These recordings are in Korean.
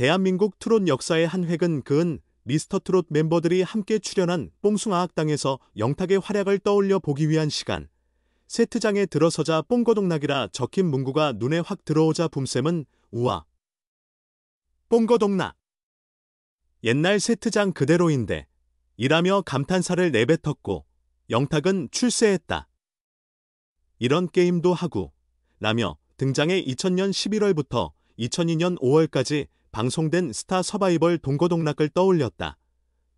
대한민국 트롯 역사의 한 획은 그은 미스터 트롯 멤버들이 함께 출연한 뽕숭아 학당에서 영탁의 활약을 떠올려 보기 위한 시간. 세트장에 들어서자 뽕거동락이라 적힌 문구가 눈에 확 들어오자 붐쌤은 우와. 뽕거동락. 옛날 세트장 그대로인데. 이라며 감탄사를 내뱉었고 영탁은 출세했다. 이런 게임도 하고 라며 등장해 2000년 11월부터 2002년 5월까지 방송된 스타 서바이벌 동거동락을 떠올렸다.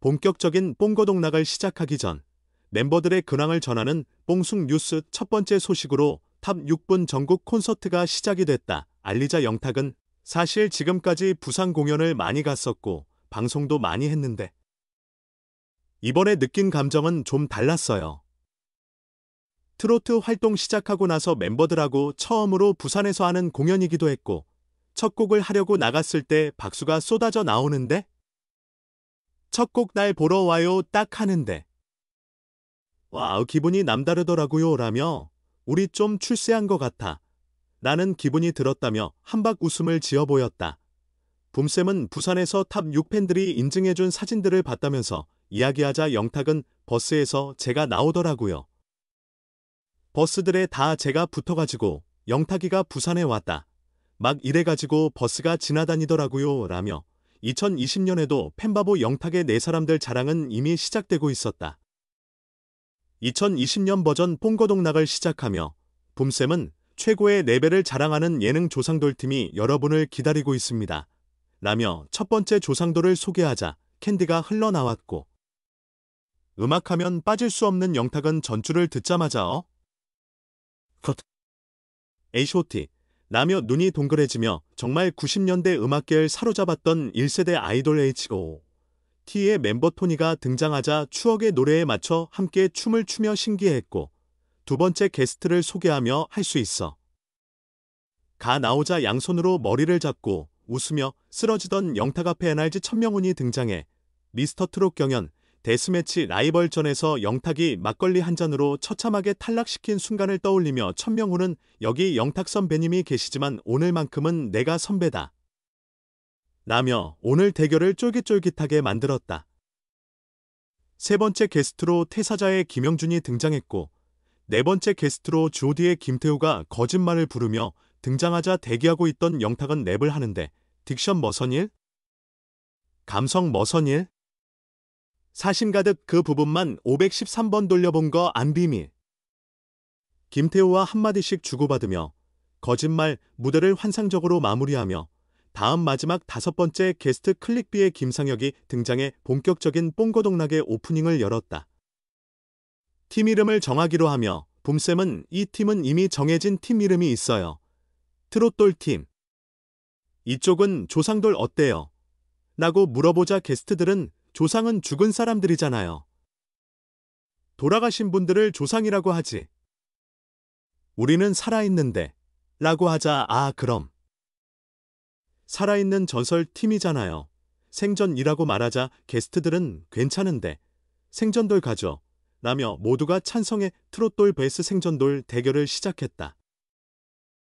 본격적인 뽕거동락을 시작하기 전 멤버들의 근황을 전하는 뽕숭 뉴스 첫 번째 소식으로 탑 6분 전국 콘서트가 시작이 됐다. 알리자 영탁은 사실 지금까지 부산 공연을 많이 갔었고 방송도 많이 했는데 이번에 느낀 감정은 좀 달랐어요. 트로트 활동 시작하고 나서 멤버들하고 처음으로 부산에서 하는 공연이기도 했고 첫 곡을 하려고 나갔을 때 박수가 쏟아져 나오는데 첫 곡 날 보러 와요 딱 하는데 와우 기분이 남다르더라고요 라며 우리 좀 출세한 것 같아 나는 기분이 들었다며 한박 웃음을 지어 보였다. 붐쌤은 부산에서 탑 6팬들이 인증해준 사진들을 봤다면서 이야기하자 영탁은 버스에서 제가 나오더라고요. 버스들에 다 제가 붙어가지고 영탁이가 부산에 왔다. 막 이래가지고 버스가 지나다니더라고요 라며 2020년에도 펜바보 영탁의 네 사람들 자랑은 이미 시작되고 있었다. 2020년 버전 뽕거동락을 시작하며 붐쌤은 최고의 레벨을 네 자랑하는 예능 조상돌팀이 여러분을 기다리고 있습니다. 라며 첫 번째 조상돌을 소개하자 캔디가 흘러나왔고 음악하면 빠질 수 없는 영탁은 전주를 듣자마자 어? 컷 에이쇼티 라며 눈이 동그래지며 정말 90년대 음악계를 사로잡았던 1세대 아이돌 H.O. T의 멤버 토니가 등장하자 추억의 노래에 맞춰 함께 춤을 추며 신기했고 두 번째 게스트를 소개하며 할 수 있어. 가 나오자 양손으로 머리를 잡고 웃으며 쓰러지던 영탁 앞에 NRG 천명훈이 등장해 미스터 트롯 경연 데스매치 라이벌전에서 영탁이 막걸리 한 잔으로 처참하게 탈락시킨 순간을 떠올리며 천명호는 여기 영탁 선배님이 계시지만 오늘만큼은 내가 선배다. 라며 오늘 대결을 쫄깃쫄깃하게 만들었다. 세 번째 게스트로 퇴사자의 김영준이 등장했고 네 번째 게스트로 주오디의 김태우가 거짓말을 부르며 등장하자 대기하고 있던 영탁은 랩을 하는데 딕션 머선일? 감성 머선일? 사심 가득 그 부분만 513번 돌려본 거 안 비밀. 김태호와 한마디씩 주고받으며 거짓말 무대를 환상적으로 마무리하며 다음 마지막 다섯 번째 게스트 클릭비의 김상혁이 등장해 본격적인 뽕거동락의 오프닝을 열었다. 팀 이름을 정하기로 하며 붐쌤은 이 팀은 이미 정해진 팀 이름이 있어요. 트롯돌 팀. 이쪽은 조상돌 어때요? 라고 물어보자 게스트들은 조상은 죽은 사람들이잖아요. 돌아가신 분들을 조상이라고 하지. 우리는 살아있는데 라고 하자 아 그럼. 살아있는 전설팀이잖아요. 생전이라고 말하자 게스트들은 괜찮은데 생전돌 가죠. 라며 모두가 찬성해 트롯돌 vs 생전돌 대결을 시작했다.